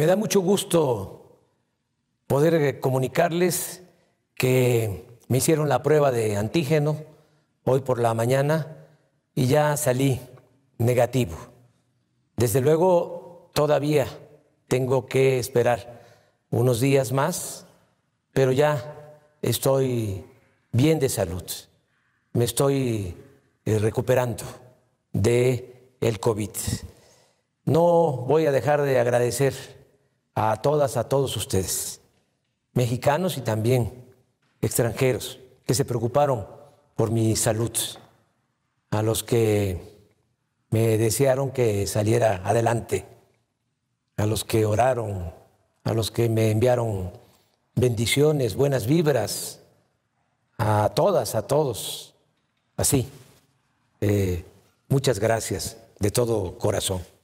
Me da mucho gusto poder eh, comunicarles que me hicieron la prueba de antígeno hoy por la mañana y ya salí negativo. Desde luego, todavía tengo que esperar unos días más, pero ya estoy bien de salud. Me estoy eh, recuperando de el COVID. No voy a dejar de agradecer a todas, a todos ustedes, mexicanos y también extranjeros, que se preocuparon por mi salud, a los que me desearon que saliera adelante, a los que oraron, a los que me enviaron bendiciones, buenas vibras, a todas, a todos. Así, eh, muchas gracias de todo corazón.